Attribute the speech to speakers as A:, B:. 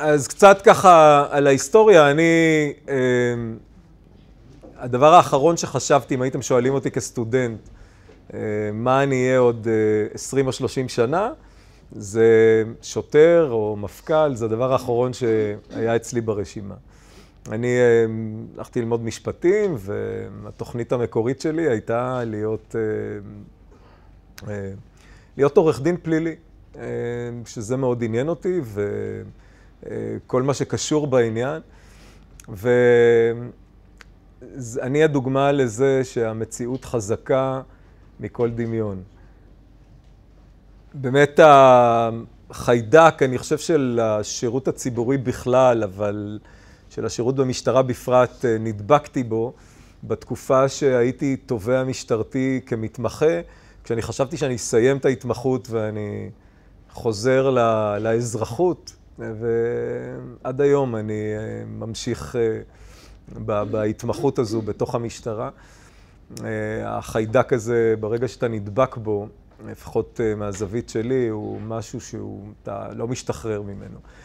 A: אז קצת ככה על ההיסטוריה, אני... אמ, הדבר האחרון שחשבתי, אם הייתם שואלים אותי כסטודנט, אמ, מה אני אהיה עוד 20 אה, או 30 שנה, זה שוטר או מפכ"ל, זה הדבר האחרון שהיה אצלי ברשימה. אני אמ, הלכתי ללמוד משפטים, והתוכנית המקורית שלי הייתה להיות, להיות עורך דין פלילי, שזה מאוד עניין אותי, ו... אה, כל מה שקשור בעניין. ואני הדוגמה לזה שהמציאות חזקה מכל דמיון. באמת החיידק, אני חושב, של השירות הציבורי בכלל, אבל של השירות במשטרה בפרט, אה, נדבקתי בו בתקופה שהייתי תובע משטרתי כמתמחה, כשאני חשבתי שאני אסיים את ההתמחות ואני חוזר לאזרחות. ועד היום אני אה, ממשיך אה, בהתמחות הזו בתוך המשטרה. אה, החיידק הזה, ברגע שאתה נדבק בו, לפחות מהזווית שלי, הוא משהו שאתה לא משתחרר ממנו.